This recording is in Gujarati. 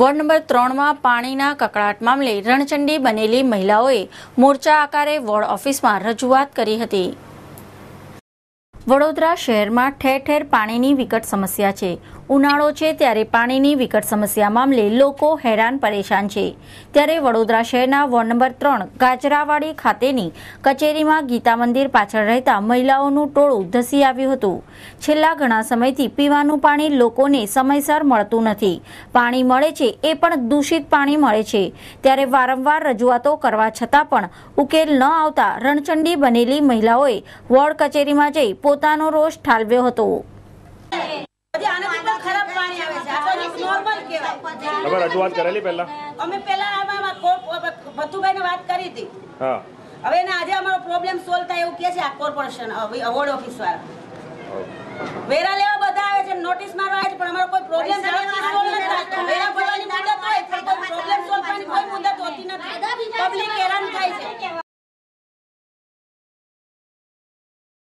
વોર્ડ નંબર ત્રણમાં પાણીના કકળાટ મામલે રણચંડી બનેલી મહિલાઓએ મોરચા આકારે વોર્ડ ઓફિસમાં રજૂઆત કરી હતી વડોદરા શહેરમાં ઠેર ઠેર પાણીની વિકટ સમસ્યા છે ઉનાળો છે ત્યારે પાણીની વિકટ સમસ્યા મામલે લોકો હેરાન પરેશાન છે ત્યારે વડોદરા શહેરના વોર્ડ નંબર ત્રણ ગાજરાવાડી ખાતેની કચેરીમાં ગીતા મંદિર પાછળ રહેતા મહિલાઓનું ટોળું ધસી આવ્યું હતું છેલ્લા ઘણા સમયથી પીવાનું પાણી લોકોને સમયસર મળતું નથી પાણી મળે છે એ પણ દૂષિત પાણી મળે છે ત્યારે વારંવાર રજૂઆતો કરવા છતાં પણ ઉકેલ ન આવતા રણચંડી બનેલી મહિલાઓએ વોર્ડ કચેરીમાં જઈ પોતે પોતાનો રોષ ઠાલવ્યો હતો તમે રજૂઆત કરેલી વાત કરી હતી હવે આજે અમારો પ્રોબ્લેમ સોલ્વ થાય એવું કે છે આ કોર્પોરેશન અવોર્ડ ઓફિસ વાળા વેરા